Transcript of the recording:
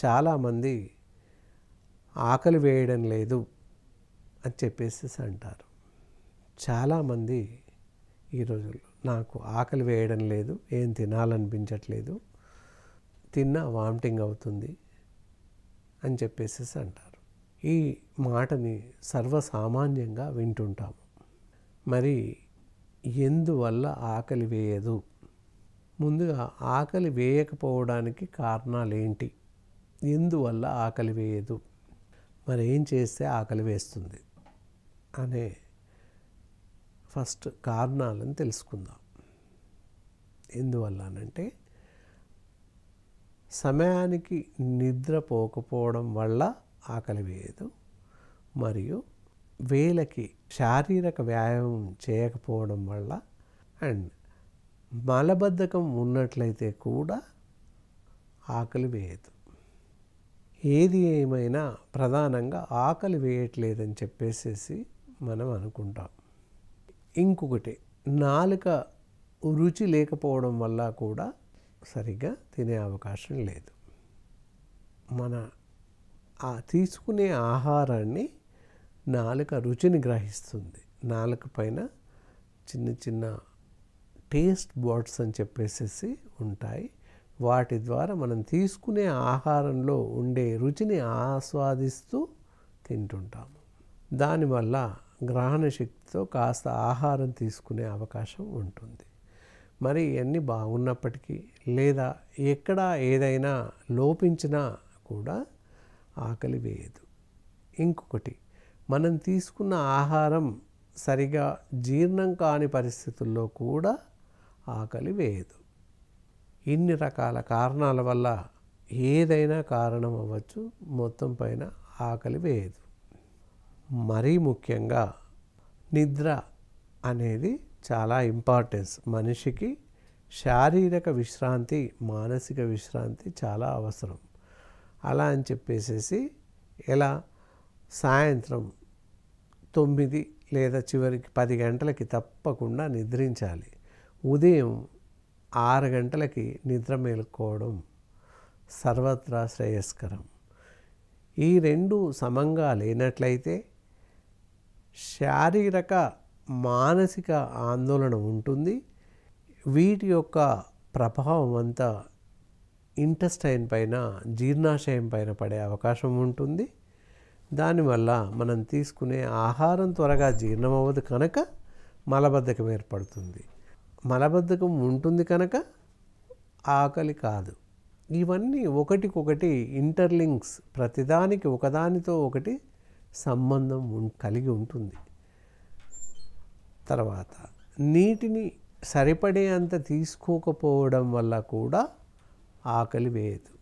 చాలామంది ఆకలి వేయడం లేదు అని చెప్పేసి అంటారు చాలామంది ఈ రోజుల్లో నాకు ఆకలి వేయడం లేదు ఏం తినాలనిపించట్లేదు తిన్నా వామిటింగ్ అవుతుంది అని చెప్పేసి అంటారు ఈ మాటని సర్వసామాన్యంగా వింటుంటాము మరి ఎందువల్ల ఆకలి వేయదు ముందుగా ఆకలి వేయకపోవడానికి కారణాలు ఏంటి ఎందువల్ల ఆకలి వేయదు మరి ఏం చేస్తే ఆకలి వేస్తుంది అనే ఫస్ట్ కారణాలను తెలుసుకుందాం ఎందువల్లనంటే సమయానికి నిద్రపోకపోవడం వల్ల ఆకలి వేయదు మరియు వేలకి శారీరక వ్యాయామం చేయకపోవడం వల్ల అండ్ మలబద్ధకం ఉన్నట్లయితే కూడా ఆకలి వేయదు ఏది ఏమైనా ప్రధానంగా ఆకలి వేయట్లేదని చెప్పేసేసి మనం అనుకుంటాం ఇంకొకటి నాలుక రుచి లేకపోవడం వల్ల కూడా సరిగ్గా తినే అవకాశం లేదు మన ఆ తీసుకునే ఆహారాన్ని నాలుక రుచిని గ్రహిస్తుంది నాలుక పైన చిన్న చిన్న టేస్ట్ బాట్స్ అని చెప్పేసేసి ఉంటాయి వాటి ద్వారా మనం తీసుకునే ఆహారంలో ఉండే రుచిని ఆస్వాదిస్తూ తింటుంటాము దానివల్ల గ్రహణ శక్తితో కాస్త ఆహారం తీసుకునే అవకాశం ఉంటుంది మరి ఇవన్నీ బాగున్నప్పటికీ లేదా ఎక్కడ ఏదైనా లోపించినా కూడా ఆకలి వేయదు ఇంకొకటి మనం తీసుకున్న ఆహారం సరిగా జీర్ణం కాని పరిస్థితుల్లో కూడా ఆకలి వేయదు ఇన్ని రకాల కారణాల వల్ల ఏదైనా కారణం అవ్వచ్చు మొత్తం పైన ఆకలి వేయదు మరీ ముఖ్యంగా నిద్ర అనేది చాలా ఇంపార్టెన్స్ మనిషికి శారీరక విశ్రాంతి మానసిక విశ్రాంతి చాలా అవసరం అలా అని చెప్పేసేసి ఎలా సాయంత్రం తొమ్మిది లేదా చివరికి పది గంటలకి తప్పకుండా నిద్రించాలి ఉదయం ఆరు గంటలకి నిద్ర మేలుకోవడం సర్వత్రా శ్రేయస్కరం ఈ రెండు సమంగా లేనట్లయితే శారీరక మానసిక ఆందోళన ఉంటుంది వీటి యొక్క ప్రభావం అంతా ఇంటెస్టైన్ పైన జీర్ణాశయం పైన పడే అవకాశం ఉంటుంది దానివల్ల మనం తీసుకునే ఆహారం త్వరగా జీర్ణమవ్వదు కనుక మలబద్ధకం ఏర్పడుతుంది మలబద్ధకం ఉంటుంది కనుక ఆకలి కాదు ఇవన్నీ ఒకటికొకటి ఇంటర్లింక్స్ ప్రతిదానికి ఒకదానితో ఒకటి సంబంధం కలిగి ఉంటుంది తర్వాత నీటిని సరిపడే అంత తీసుకోకపోవడం వల్ల కూడా ఆకలి వేయదు